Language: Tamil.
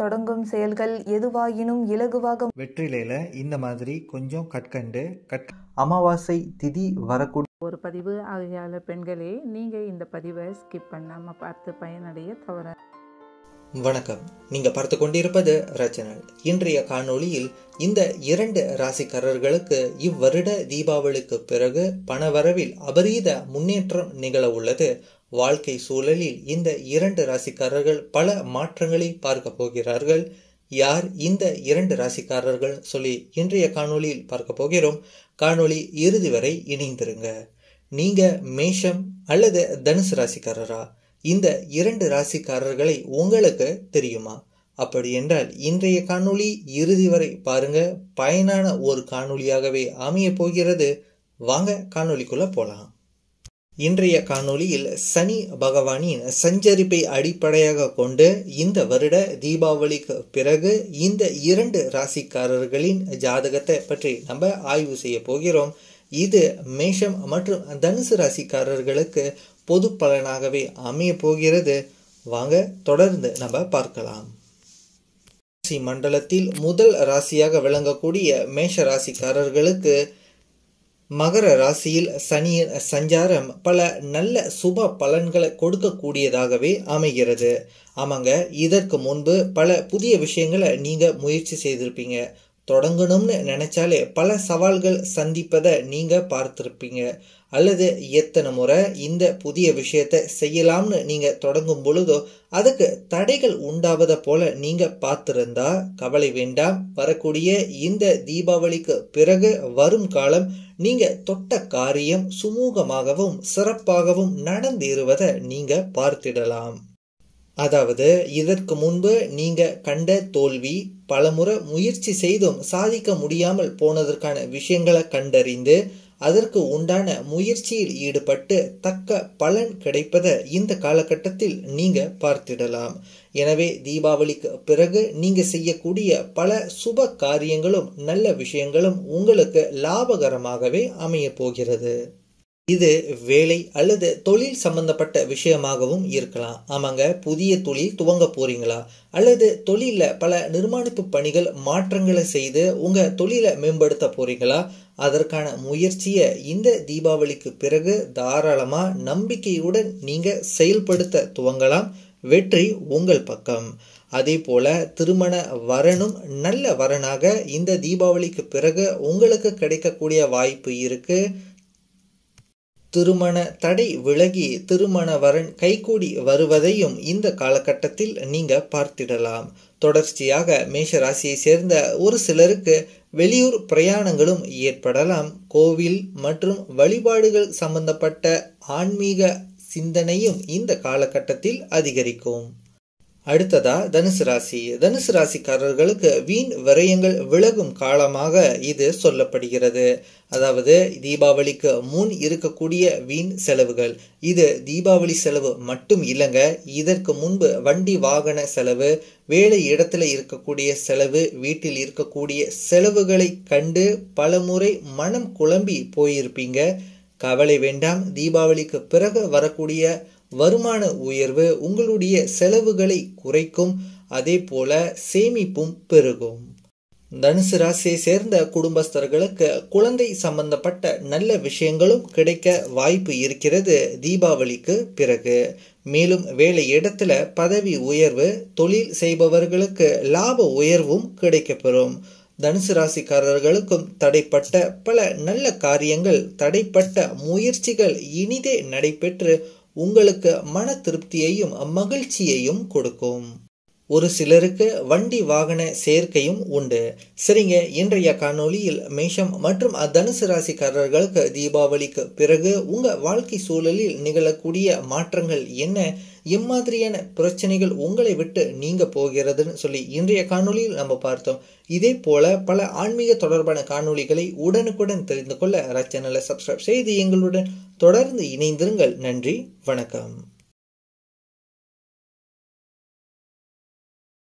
தொடங்கும் செயல்கள் எதுவாயினும் இலகுவாக வெற்றிலையில இந்த மாதிரி கொஞ்சம் கற்கண்டு கட் அமாவாசை திதி வரக்கூடிய ஒரு பதிவு ஆகியால பெண்களே நீங்க இந்த பதிவை ஸ்கிப் பண்ணாம பார்த்து பயனடைய தவற வணக்கம் நீங்க பார்த்து கொண்டிருப்பது ரச்சனல் இன்றைய காணொளியில் இந்த இரண்டு ராசிக்காரர்களுக்கு இவ்வருட தீபாவளிக்கு பிறகு பணவரவில் அபரீத முன்னேற்றம் நிகழ உள்ளது வாழ்க்கை சூழலில் இந்த இரண்டு ராசிக்காரர்கள் பல மாற்றங்களை பார்க்க போகிறார்கள் யார் இந்த இரண்டு ராசிக்காரர்கள் சொல்லி இன்றைய காணொளியில் பார்க்க போகிறோம் காணொளி இறுதி வரை இணைந்திருங்க நீங்க மேஷம் அல்லது தனுசு ராசிக்காரரா இந்த இரண்டு ராசிக்காரர்களை உங்களுக்கு தெரியுமா அப்படி என்றால் இன்றைய காணொளி இறுதி வரை பாருங்க பயனான ஒரு காணொளியாகவே அமைய போகிறது வாங்க காணொலிக்குள்ள போலாம் இன்றைய காணொளியில் சனி பகவானின் சஞ்சரிப்பை அடிப்படையாக கொண்டு இந்த வருட தீபாவளிக்கு பிறகு இந்த இரண்டு ராசிக்காரர்களின் ஜாதகத்தை பற்றி நம்ம ஆய்வு செய்ய போகிறோம் இது மேஷம் மற்றும் தனுசு ராசிக்காரர்களுக்கு பொது பலனாகவே அமைய போகிறது வாங்க தொடர்ந்து நம்ம பார்க்கலாம் ராசி மண்டலத்தில் முதல் ராசியாக விளங்கக்கூடிய மேஷ ராசிக்காரர்களுக்கு மகர ராசியில் சனி சஞ்சாரம் பல நல்ல சுப பலன்களை கொடுக்கக்கூடியதாகவே அமைகிறது ஆமாங்க இதற்கு முன்பு பல புதிய விஷயங்களை நீங்கள் முயற்சி செய்திருப்பீங்க தொடங்கணும்னு நினச்சாலே பல சவால்கள் சந்திப்பதை நீங்கள் பார்த்துருப்பீங்க அல்லது எத்தனை முறை இந்த புதிய விஷயத்தை செய்யலாம்னு நீங்கள் தொடங்கும் பொழுதோ அதுக்கு தடைகள் உண்டாவதை போல நீங்கள் பார்த்திருந்தா கவலை வேண்டாம் வரக்கூடிய இந்த தீபாவளிக்கு பிறகு வரும் காலம் நீங்கள் தொட்ட காரியம் சுமூகமாகவும் சிறப்பாகவும் நடந்தேறுவதை நீங்கள் பார்த்திடலாம் அதாவது இதற்கு முன்பு நீங்கள் கண்ட தோல்வி பலமுறை முயற்சி செய்தும் சாதிக்க முடியாமல் போனதற்கான விஷயங்களை கண்டறிந்து அதற்கு உண்டான முயற்சியில் ஈடுபட்டு தக்க பலன் கிடைப்பதை இந்த காலகட்டத்தில் நீங்க பார்த்திடலாம் எனவே தீபாவளிக்கு பிறகு நீங்க செய்யக்கூடிய பல சுப காரியங்களும் நல்ல விஷயங்களும் உங்களுக்கு லாபகரமாகவே அமைய போகிறது இது வேலை அல்லது தொழில் சம்பந்தப்பட்ட விஷயமாகவும் இருக்கலாம் ஆமாங்க புதிய தொழில் துவங்க போறீங்களா அல்லது தொழிலில் பல நிர்மாணிப்பு பணிகள் மாற்றங்களை செய்து உங்கள் தொழிலை மேம்படுத்த போறீங்களா அதற்கான முயற்சியை இந்த தீபாவளிக்கு பிறகு தாராளமாக நம்பிக்கையுடன் நீங்கள் செயல்படுத்த துவங்கலாம் வெற்றி உங்கள் பக்கம் அதே போல திருமண வரனும் நல்ல வரனாக இந்த தீபாவளிக்கு பிறகு உங்களுக்கு கிடைக்கக்கூடிய வாய்ப்பு இருக்குது திருமண தடை விலகி திருமண வரன் கைகூடி வருவதையும் இந்த காலகட்டத்தில் நீங்க பார்த்திடலாம் தொடர்ச்சியாக மேஷராசியை சேர்ந்த ஒரு சிலருக்கு வெளியூர் பிரயாணங்களும் ஏற்படலாம் கோவில் மற்றும் வழிபாடுகள் சம்பந்தப்பட்ட ஆன்மீக சிந்தனையும் இந்த காலகட்டத்தில் அதிகரிக்கும் அடுத்ததா தனுசு ராசி தனுசு ராசிக்காரர்களுக்கு வீண் விரயங்கள் விலகும் காலமாக இது சொல்லப்படுகிறது அதாவது தீபாவளிக்கு முன் இருக்கக்கூடிய வீண் செலவுகள் இது தீபாவளி செலவு மட்டும் இல்லைங்க இதற்கு முன்பு வண்டி வாகன செலவு வேலை இடத்துல இருக்கக்கூடிய செலவு வீட்டில் இருக்கக்கூடிய செலவுகளை கண்டு பலமுறை மனம் குழம்பி போயிருப்பீங்க கவலை வேண்டாம் தீபாவளிக்கு பிறகு வரக்கூடிய வருமான உயர்வு உங்களுடைய செலவுகளை குறைக்கும் அதே போல சேமிப்பும் பெருகும் தனுசு ராசியை சேர்ந்த குடும்பஸ்தர்களுக்கு குழந்தை சம்பந்தப்பட்ட நல்ல விஷயங்களும் கிடைக்க வாய்ப்பு இருக்கிறது தீபாவளிக்கு பிறகு மேலும் வேலை இடத்துல பதவி உயர்வு தொழில் செய்பவர்களுக்கு லாப உயர்வும் கிடைக்கப்பெறும் தனுசு ராசிக்காரர்களுக்கும் தடைப்பட்ட பல நல்ல காரியங்கள் தடைப்பட்ட முயற்சிகள் இனிதே நடைபெற்று உங்களுக்கு மன திருப்தியையும் மகிழ்ச்சியையும் கொடுக்கும் ஒரு சிலருக்கு வண்டி வாகன சேர்க்கையும் உண்டு சரிங்க இன்றைய காணொலியில் மேஷம் மற்றும் தனுசு ராசிக்காரர்களுக்கு தீபாவளிக்கு பிறகு உங்கள் வாழ்க்கை சூழலில் நிகழக்கூடிய மாற்றங்கள் என்ன இம்மாதிரியான பிரச்சனைகள் உங்களை விட்டு நீங்க போகிறதுன்னு சொல்லி இன்றைய காணொலியில் நம்ம பார்த்தோம் இதே போல பல ஆன்மீக தொடர்பான காணொலிகளை உடனுக்குடன் தெரிந்து கொள்ள ரச்சனலை சப்ஸ்கிரைப் செய்து எங்களுடன் தொடர்ந்து இணைந்திருங்கள் நன்றி வணக்கம்